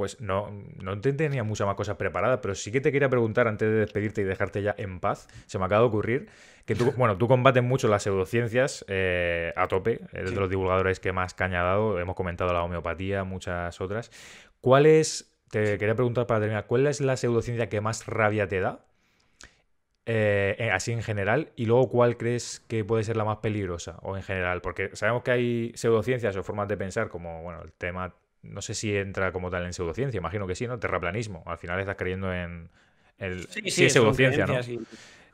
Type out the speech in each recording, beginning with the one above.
pues no, no tenía muchas más cosas preparadas, pero sí que te quería preguntar antes de despedirte y dejarte ya en paz, se me acaba de ocurrir que tú, bueno, tú combates mucho las pseudociencias eh, a tope, eres eh, de los divulgadores que más caña ha dado, hemos comentado la homeopatía, muchas otras. ¿Cuál es, te quería preguntar para terminar, cuál es la pseudociencia que más rabia te da? Eh, así en general, y luego cuál crees que puede ser la más peligrosa o en general, porque sabemos que hay pseudociencias o formas de pensar como, bueno, el tema no sé si entra como tal en pseudociencia, imagino que sí, ¿no? Terraplanismo. Al final estás creyendo en. El... Sí, sí, pseudociencia, ¿no?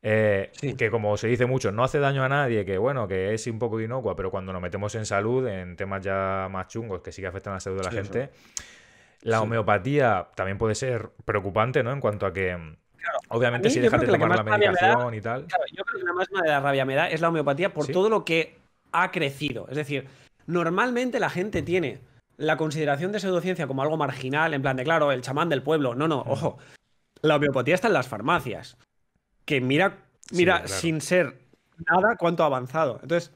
Eh, que como se dice mucho, no hace daño a nadie, que bueno, que es un poco inocua, pero cuando nos metemos en salud, en temas ya más chungos que sí que afectan a la salud de la gente, la homeopatía también puede ser preocupante, ¿no? En cuanto a que. Obviamente, si dejas de tomar la medicación y tal. yo creo que la más de la rabia me da es la homeopatía por todo lo que ha crecido. Es decir, normalmente la gente tiene la consideración de pseudociencia como algo marginal, en plan de, claro, el chamán del pueblo. No, no, mm. ojo. La homeopatía está en las farmacias. Que mira, mira, sin ser nada cuánto ha avanzado. Entonces,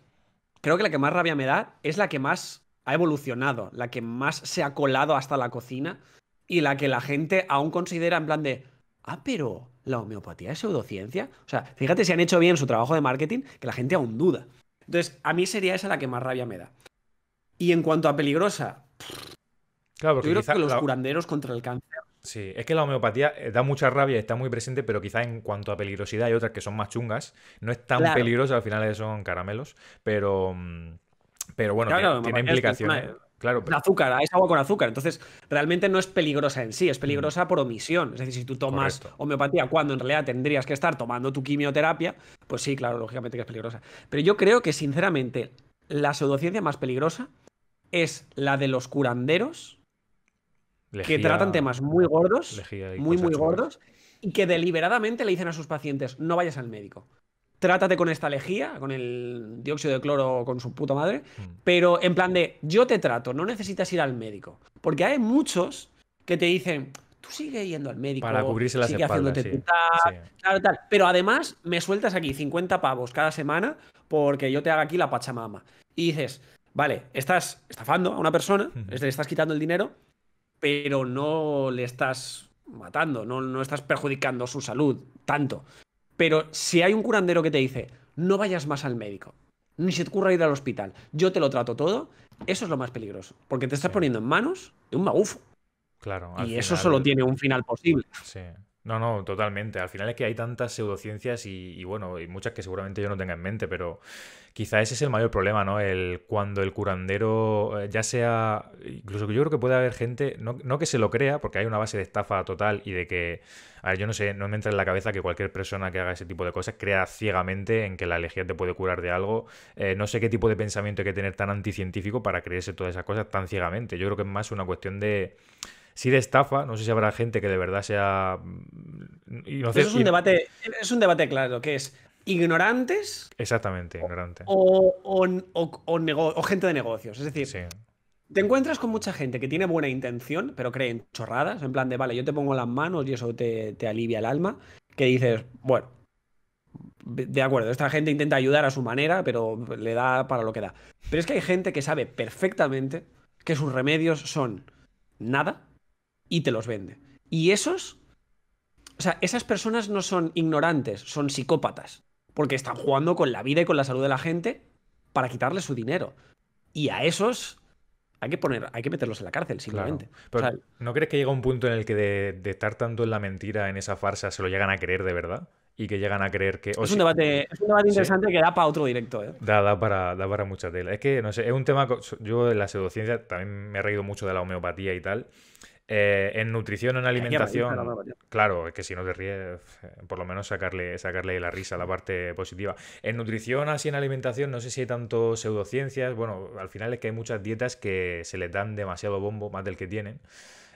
creo que la que más rabia me da es la que más ha evolucionado, la que más se ha colado hasta la cocina y la que la gente aún considera en plan de, ah, pero la homeopatía es pseudociencia. O sea, fíjate si han hecho bien su trabajo de marketing, que la gente aún duda. Entonces, a mí sería esa la que más rabia me da. Y en cuanto a peligrosa, Claro, Yo creo que los curanderos contra el cáncer. Sí, es que la homeopatía eh, da mucha rabia, está muy presente, pero quizá en cuanto a peligrosidad hay otras que son más chungas. No es tan peligrosa, al final son caramelos, pero, mm, pero bueno, tiene, implicaciones. Claro, azúcar, es agua con azúcar. Entonces, realmente no es peligrosa en sí, es mm. peligrosa por omisión. Es decir, si tú tomas homeopatía cuando en realidad tendrías que estar tomando tu quimioterapia, pues sí, claro, lógicamente que es peligrosa. Pero yo creo que, sinceramente, la pseudociencia más peligrosa es la de los curanderos, que tratan temas muy gordos, muy, muy gordos, y que deliberadamente le dicen a sus pacientes, no vayas al médico. Trátate con esta lejía, con el dióxido de cloro, con su puta madre, mm. pero en plan de, yo te trato, no necesitas ir al médico. Porque hay muchos que te dicen, tú sigue yendo al médico. Para cubrirse las sigue haciéndote Pero además me sueltas aquí 50 pavos cada semana porque yo te haga aquí la pachamama. Y dices, vale, estás estafando a una persona, le estás quitando el dinero, pero no le estás matando, no, no estás perjudicando su salud tanto. Pero si hay un curandero que te dice, no vayas más al médico, ni se te ocurra ir al hospital, yo te lo trato todo, eso es lo más peligroso, porque te estás poniendo en manos de un magufo. Claro. y eso solo tiene un final posible. Sí, no, no, totalmente. Al final es que hay tantas pseudociencias y, bueno, y muchas que seguramente yo no tenga en mente, pero quizá ese es el mayor problema, ¿no? El cuando el curandero, eh, ya sea, incluso que yo creo que puede haber gente, no, no que se lo crea, porque hay una base de estafa total y de que, a ver, yo no sé, no me entra en la cabeza que cualquier persona que haga ese tipo de cosas crea ciegamente en que la elegía te puede curar de algo. Eh, no sé qué tipo de pensamiento hay que tener tan anticientífico para creerse todas esas cosas tan ciegamente. Yo creo que es más una cuestión de si de estafa, no sé si habrá gente que de verdad sea... Mm, eso es un, debate, es un debate claro, que es ignorantes. Exactamente, ignorantes. O, gente de negocios. Es decir, te encuentras con mucha gente que tiene buena intención, pero cree en chorradas, en plan de, vale, yo te pongo las manos y eso te, te alivia el alma, que dices, bueno, de acuerdo, esta gente intenta ayudar a su manera, pero le da para lo que da. Pero es que hay gente que sabe perfectamente que sus remedios son nada, y te los vende. Y esos, o sea, esas personas no son ignorantes, son psicópatas, porque están jugando con la vida y con la salud de la gente para quitarle su dinero. Y a esos hay que poner, hay que meterlos en la cárcel, simplemente. ¿No crees que llega un punto en el que de, estar tanto en la mentira, en esa farsa, se lo llegan a creer de verdad? Y que llegan a creer que. es, un debate, es, un debate, interesante que da para otro directo. Eh. Da, para, da para mucha tela. Es que, no sé, es un tema. Yo en la pseudociencia también me he reído mucho de la homeopatía y tal. Eh, en nutrición, en alimentación, claro, que si no te ríes, eh, por lo menos sacarle, sacarle la risa, la parte positiva. En nutrición, así en alimentación, no sé si hay tanto pseudociencias. Bueno, al final es que hay muchas dietas que se les dan demasiado bombo, más del que tienen.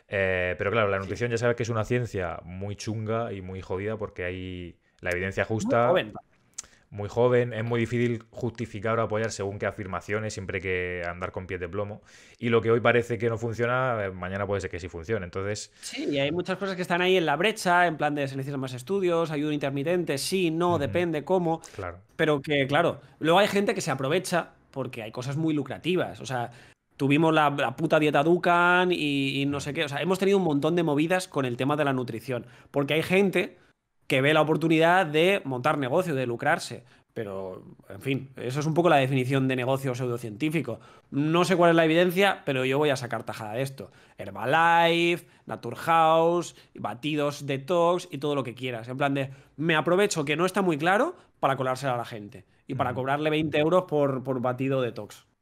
Eh, pero claro, la nutrición ya sabes que es una ciencia muy chunga y muy jodida porque hay la evidencia justa muy joven, es muy difícil justificar o apoyar según qué afirmaciones, siempre que andar con pies de plomo. Y lo que hoy parece que no funciona, eh, mañana puede ser que sí funcione. Entonces. Sí, y hay muchas cosas que están ahí en la brecha, en plan de se necesitan más estudios, ayuda intermitente, sí, no, depende cómo. Claro. Pero que, claro, luego hay gente que se aprovecha porque hay cosas muy lucrativas. O sea, tuvimos la, puta dieta Dukan y, no sé qué. O sea, hemos tenido un montón de movidas con el tema de la nutrición. Porque hay gente que ve la oportunidad de montar negocio, de lucrarse. Pero, en fin, eso es un poco la definición de negocio pseudocientífico. No sé cuál es la evidencia, pero yo voy a sacar tajada de esto. Herbalife, Naturhaus, batidos detox y todo lo que quieras. En plan de, me aprovecho que no está muy claro para colárselo a la gente y para cobrarle 20 euros por, por batido detox.